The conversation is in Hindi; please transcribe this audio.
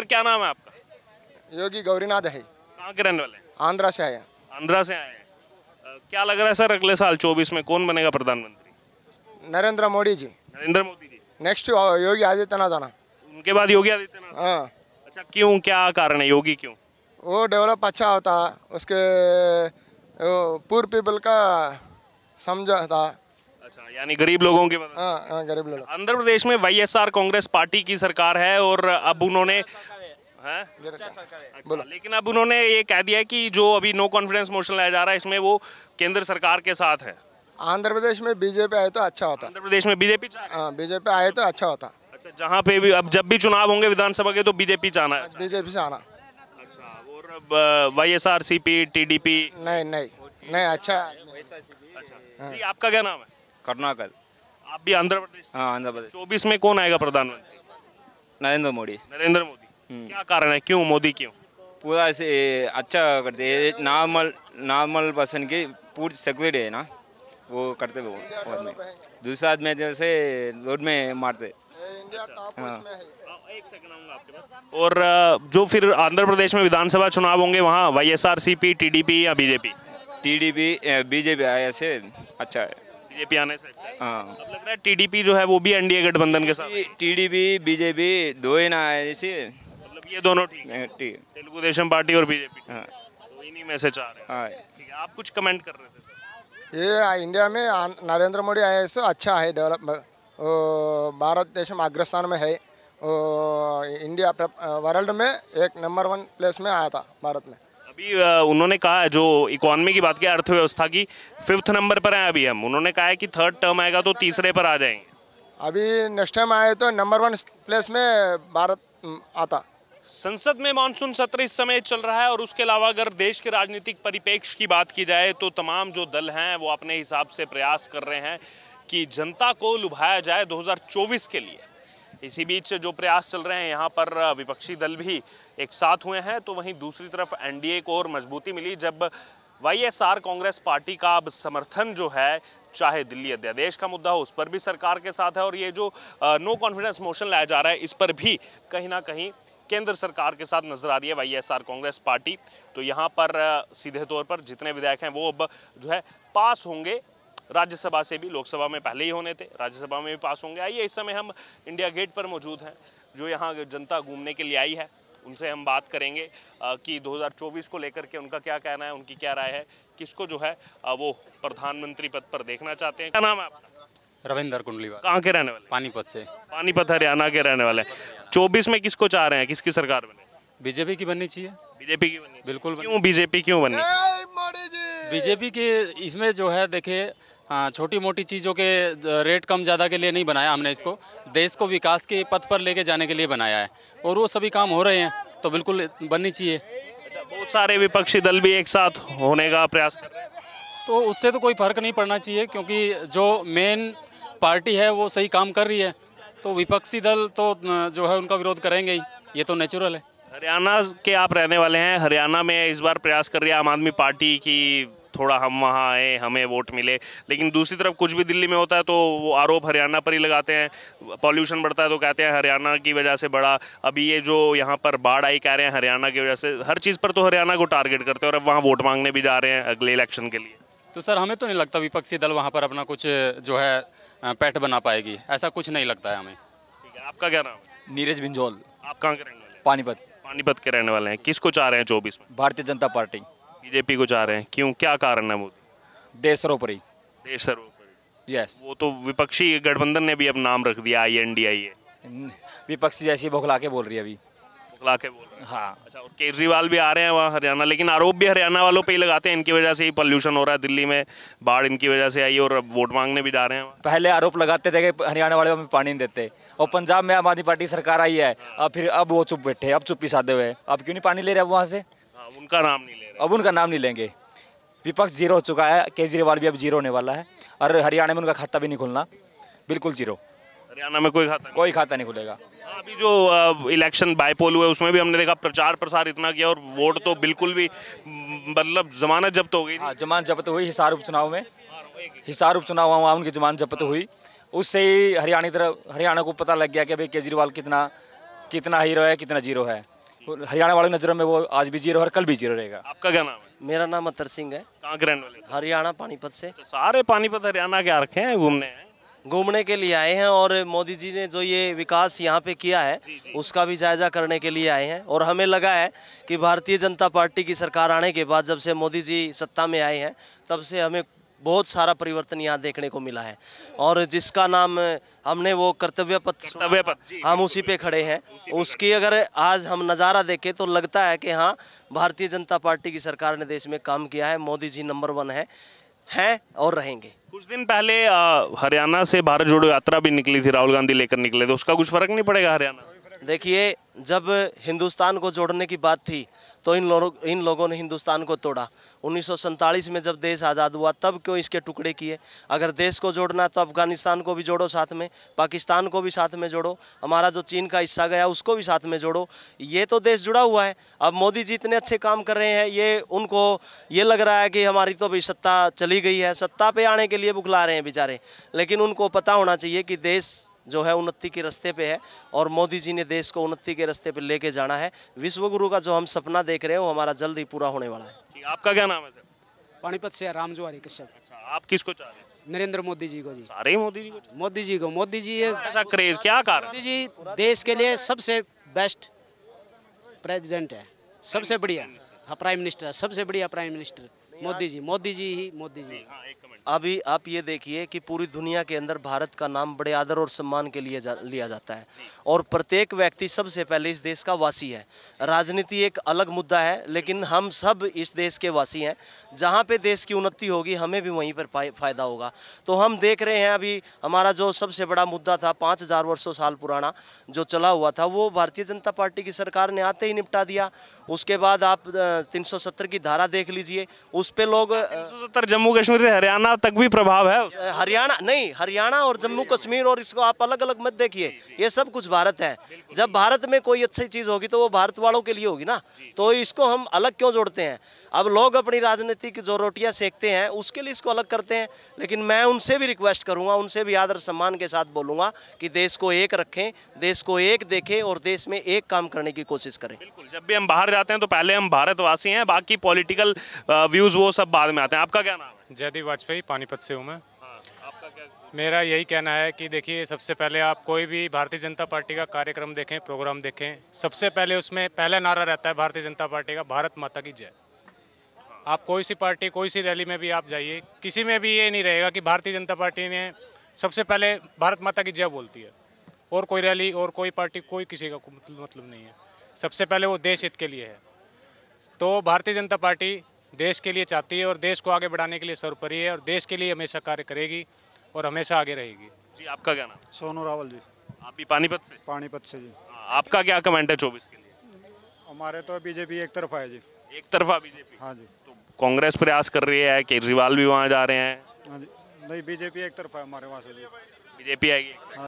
सर क्या नाम है आपका योगी गौरीनाथ है कहाँ के रहने वाले आंध्रा से आए आंध्रा से आए क्या लग रहा है सर अगले साल चौबीस में कौन बनेगा प्रधानमंत्री नरेंद्र मोदी जी नरेंद्र मोदी जी नेक्स्ट योगी आदित्यनाथ आना उनके बाद योगी आदित्यनाथ हाँ अच्छा क्यों क्या कारण है योगी क्यों वो डेवलप अच्छा होता उसके पूर्व पीपल का समझा था अच्छा यानी गरीब लोगों के हाँ, हाँ गरीब लोग आंध्र प्रदेश में आर कांग्रेस पार्टी की सरकार है और अब उन्होंने अच्छा, लेकिन अब उन्होंने ये कह दिया कि जो अभी नो कॉन्फिडेंस मोशन लाया जा रहा है इसमें वो केंद्र सरकार के साथ है आंध्र प्रदेश में बीजेपी आए तो अच्छा होता आंध्र प्रदेश में बीजेपी हाँ, बीजेपी आए तो अच्छा होता अच्छा जहाँ पे भी अब जब भी चुनाव होंगे विधानसभा के तो बीजेपी जाना है बीजेपी से आना अच्छा और Y S R C P T D P नहीं नहीं नहीं अच्छा, अच्छा हाँ। आपका क्या नाम है कर्नाटक आप भी आंध्र प्रदेश हाँ आंध्र प्रदेश चौबीस में कौन आएगा प्रधानमंत्री नरेंद्र मोदी नरेंद्र मोदी हम्म। क्या कारण है क्यों मोदी क्यों पूरा ऐसे अच्छा करते नॉर्मल नॉर्मल पर्सन की पूरी सिक्योरिटी है ना वो करते हुए दूसरा आदमी जैसे रोड में मारते हाँ। और जो फिर आंध्र प्रदेश में विधानसभा चुनाव होंगे वहाँ Y S R C P T D P या BJP T D P BJP ऐसे अच्छा है बीजेपी आने से अच्छा हाँ अब लग रहा है टीडीपी जो है वो भी एनडीए गठबंधन के साथ टीडीपी बीजेपी दो ही ना है इसी मतलब ये दोनों ठीक है तेलुगु देशम पार्टी और बीजेपी हाँ तो इन्हीं में से चार है हाँ। ठीक है आप कुछ कमेंट कर रहे थे ये इंडिया में नरेंद्र मोदी आए से अच्छा है डेवलप भारत देश में अग्रस्थान में है इंडिया वर्ल्ड में एक नंबर वन प्लेस में आया था भारत में अभी उन्होंने कहा है जो इकोनॉमी की बात की अर्थव्यवस्था की फिफ्थ नंबर पर हैं अभी हम उन्होंने कहा है कि थर्ड टर्म आएगा तो तीसरे पर आ जाएंगे अभी नेक्स्ट टाइम आए तो नंबर वन प्लेस में भारत आता संसद में मानसून सत्र इस समय चल रहा है और उसके अलावा अगर देश के राजनीतिक परिपेक्ष की बात की जाए तो तमाम जो दल हैं वो अपने हिसाब से प्रयास कर रहे हैं कि जनता को लुभाया जाए 2024 के लिए इसी बीच जो प्रयास चल रहे हैं यहाँ पर विपक्षी दल भी एक साथ हुए हैं तो वहीं दूसरी तरफ एनडीए को और मजबूती मिली जब वाईएसआर कांग्रेस पार्टी का अब समर्थन जो है चाहे दिल्ली अध्यादेश का मुद्दा हो उस पर भी सरकार के साथ है और ये जो नो कॉन्फिडेंस मोशन लाया जा रहा है इस पर भी कहीं ना कहीं केंद्र सरकार के साथ नजर आ रही है वाईएसआर कांग्रेस पार्टी तो यहाँ पर सीधे तौर पर जितने विधायक हैं वो अब जो है पास होंगे राज्यसभा से भी लोकसभा में पहले ही होने थे राज्यसभा में भी पास होंगे आइए इस समय हम इंडिया गेट पर मौजूद हैं जो यहाँ जनता घूमने के लिए आई है उनसे हम बात करेंगे कि 2024 को लेकर के उनका क्या कहना है उनकी क्या राय है किसको जो है वो प्रधानमंत्री पद पर देखना चाहते हैं क्या नाम है आपका रविंदर कुंडली कहाँ के रहने वाले पानीपत से पानीपत हरियाणा के रहने वाले चौबीस में किसको चाह रहे हैं किसकी सरकार बने बीजेपी की बननी चाहिए बीजेपी की बिल्कुल क्यों बीजेपी क्यों बननी बीजेपी के इसमें जो है देखिए हाँ छोटी मोटी चीज़ों के रेट कम ज़्यादा के लिए नहीं बनाया हमने इसको देश को विकास के पथ पर लेके जाने के लिए बनाया है और वो सभी काम हो रहे हैं तो बिल्कुल बननी चाहिए अच्छा बहुत सारे विपक्षी दल भी एक साथ होने का प्रयास कर रहे हैं तो उससे तो कोई फ़र्क नहीं पड़ना चाहिए क्योंकि जो मेन पार्टी है वो सही काम कर रही है तो विपक्षी दल तो जो है उनका विरोध करेंगे ही ये तो नेचुरल है हरियाणा के आप रहने वाले हैं हरियाणा में इस बार प्रयास कर रही है आम आदमी पार्टी की थोड़ा हम वहाँ आए हमें वोट मिले लेकिन दूसरी तरफ कुछ भी दिल्ली में होता है तो वो आरोप हरियाणा पर ही लगाते हैं पॉल्यूशन बढ़ता है तो कहते हैं हरियाणा की वजह से बड़ा अभी ये जो यहाँ पर बाढ़ आई कह रहे हैं हरियाणा की वजह से हर चीज़ पर तो हरियाणा को टारगेट करते हैं और अब वहाँ वोट मांगने भी जा रहे हैं अगले इलेक्शन के लिए तो सर हमें तो नहीं लगता विपक्षी दल वहाँ पर अपना कुछ जो है पैठ बना पाएगी ऐसा कुछ नहीं लगता है हमें ठीक है आपका क्या नाम है नीरज बिंजोल आप कहाँ के रहने वाले पानीपत पानीपत के रहने वाले हैं किसको चाह रहे हैं चौबीस में भारतीय जनता पार्टी बीजेपी को चाह रहे हैं क्यों क्या कारण है मोदी देश सरोपरी देश सरोपरी यस वो तो विपक्षी गठबंधन ने भी अब नाम रख दिया आई एन डी आई ए विपक्षी जैसी बौखला के बोल रही है अभी बौखला के बोल रहे हाँ अच्छा और केजरीवाल भी आ रहे हैं वहाँ हरियाणा लेकिन आरोप भी हरियाणा वालों पर ही लगाते हैं इनकी वजह से ही पॉल्यूशन हो रहा है दिल्ली में बाढ़ इनकी वजह से आई और अब वोट मांगने भी जा रहे हैं पहले आरोप लगाते थे कि हरियाणा वाले हमें पानी नहीं देते और पंजाब में आम आदमी पार्टी सरकार आई है हाँ। अब फिर अब वो चुप बैठे अब चुप्पी साधे हुए अब क्यों नहीं पानी ले रहे वहाँ से उनका नाम नहीं ले रहे अब उनका नाम नहीं लेंगे विपक्ष जीरो हो चुका है केजरीवाल भी अब जीरो होने वाला है और हरियाणा में उनका खाता भी नहीं खुलना बिल्कुल जीरो हरियाणा में कोई खाता कोई खाता नहीं खुलेगा हाँ, अभी जो इलेक्शन बाईपोल हुए उसमें भी हमने देखा प्रचार प्रसार इतना किया और वोट तो बिल्कुल भी मतलब जमानत जब्त हो गई हाँ, जमानत जब्त हुई हिसार उपचुनाव में हाँ, हिसार उपचुनाव वहाँ उनकी जमानत जब्त हुई उससे ही हरियाणा तरफ हरियाणा को पता लग गया कि भाई केजरीवाल कितना कितना हीरो है कितना जीरो है हरियाणा वाले नज़रों में वो आज भी जीरो और कल भी जीरो रहेगा आपका क्या नाम है मेरा नाम अतर सिंह है कहाँ हरियाणा पानीपत से तो सारे पानीपत हरियाणा के आ रखे हैं घूमने घूमने के लिए आए हैं और मोदी जी ने जो ये विकास यहाँ पे किया है उसका भी जायजा करने के लिए आए हैं और हमें लगा है कि भारतीय जनता पार्टी की सरकार आने के बाद जब से मोदी जी सत्ता में आए हैं तब से हमें बहुत सारा परिवर्तन यहाँ देखने को मिला है और जिसका नाम हमने वो कर्तव्य पथ कर्तव्य पथ हम उसी पे खड़े हैं उसकी अगर आज हम नज़ारा देखें तो लगता है कि हाँ भारतीय जनता पार्टी की सरकार ने देश में काम किया है मोदी जी नंबर वन है हैं और रहेंगे कुछ दिन पहले हरियाणा से भारत जोड़ो यात्रा भी निकली थी राहुल गांधी लेकर निकले थे उसका कुछ फर्क नहीं पड़ेगा हरियाणा देखिए जब हिंदुस्तान को जोड़ने की बात थी तो इन लोगों इन लोगों ने हिंदुस्तान को तोड़ा उन्नीस में जब देश आज़ाद हुआ तब क्यों इसके टुकड़े किए अगर देश को जोड़ना तो अफगानिस्तान को भी जोड़ो साथ में पाकिस्तान को भी साथ में जोड़ो हमारा जो चीन का हिस्सा गया उसको भी साथ में जोड़ो ये तो देश जुड़ा हुआ है अब मोदी जी इतने अच्छे काम कर रहे हैं ये उनको ये लग रहा है कि हमारी तो भी सत्ता चली गई है सत्ता पर आने के लिए बुखला रहे हैं बेचारे लेकिन उनको पता होना चाहिए कि देश जो है उन्नति के रास्ते पे है और मोदी जी ने देश को उन्नति के रास्ते पे लेके जाना है विश्व गुरु का जो हम सपना देख रहे हैं वो हमारा जल्द ही पूरा होने वाला है आपका क्या नाम है सर पानीपत से राम जुआरी कश्यप अच्छा, आप किसको चाह रहे हैं नरेंद्र मोदी जी को जी अरे मोदी जी को मोदी जी को मोदी जी ये ऐसा क्रेज क्या कारण मोदी जी देश के लिए सबसे बेस्ट प्रेसिडेंट है सबसे बढ़िया प्राइम हाँ, मिनिस्टर सबसे बढ़िया प्राइम मिनिस्टर मोदी जी मोदी जी ही मोदी जी हाँ, अभी आप ये देखिए कि पूरी दुनिया के अंदर भारत का नाम बड़े आदर और सम्मान के लिए जा, लिया जाता है और प्रत्येक व्यक्ति सबसे पहले इस देश का वासी है राजनीति एक अलग मुद्दा है लेकिन हम सब इस देश के वासी हैं जहाँ पे देश की उन्नति होगी हमें भी वहीं पर फ़ायदा होगा तो हम देख रहे हैं अभी हमारा जो सबसे बड़ा मुद्दा था पाँच हज़ार वर्षों साल पुराना जो चला हुआ था वो भारतीय जनता पार्टी की सरकार ने आते ही निपटा दिया उसके बाद आप तीन की धारा देख लीजिए उस उस पर लोग सत्तर जम्मू कश्मीर से हरियाणा तक भी प्रभाव है हरियाणा नहीं हरियाणा और जम्मू कश्मीर और इसको आप अलग अलग मत देखिए ये सब कुछ भारत है जब भारत में कोई अच्छी चीज़ होगी तो वो भारत वालों के लिए होगी ना तो इसको हम अलग क्यों जोड़ते हैं अब लोग अपनी राजनीति की जो रोटियाँ सेकते हैं उसके लिए इसको अलग करते हैं लेकिन मैं उनसे भी रिक्वेस्ट करूँगा उनसे भी आदर सम्मान के साथ बोलूँगा कि देश को एक रखें देश को एक देखें और देश में एक काम करने की कोशिश करें बिल्कुल जब भी हम बाहर जाते हैं तो पहले हम भारतवासी हैं बाकी पॉलिटिकल व्यूज़ वो सब बाद में आते हैं आपका क्या नाम है जयदीप वाजपेयी पानीपत से हूँ मैं हाँ, मेरा यही कहना है कि देखिए सबसे पहले आप कोई भी भारतीय जनता पार्टी का कार्यक्रम देखें प्रोग्राम देखें सबसे पहले उसमें पहला नारा रहता है भारतीय जनता पार्टी का भारत माता की जय आप कोई सी पार्टी कोई सी रैली में भी आप जाइए किसी में भी ये नहीं रहेगा कि भारतीय जनता पार्टी ने सबसे पहले भारत माता की जय बोलती है और कोई रैली और कोई पार्टी कोई किसी का मतलब नहीं है सबसे पहले वो देश हित के लिए है तो भारतीय जनता पार्टी देश के लिए चाहती है और देश को आगे बढ़ाने के लिए सर्वोपरि है और देश के लिए हमेशा कार्य करेगी और हमेशा आगे रहेगी जी आपका क्या नाम सोनू रावल जी आप भी पानीपत से पानीपत से जी हाँ, आपका क्या कमेंट है चौबीस के लिए हमारे तो बीजेपी एक तरफा है जी एक तरफा बीजेपी हाँ जी तो कांग्रेस प्रयास कर रही है केजरीवाल भी वहाँ जा रहे हैं हाँ नहीं बीजेपी एक तरफा है हमारे वहाँ से बीजेपी आएगी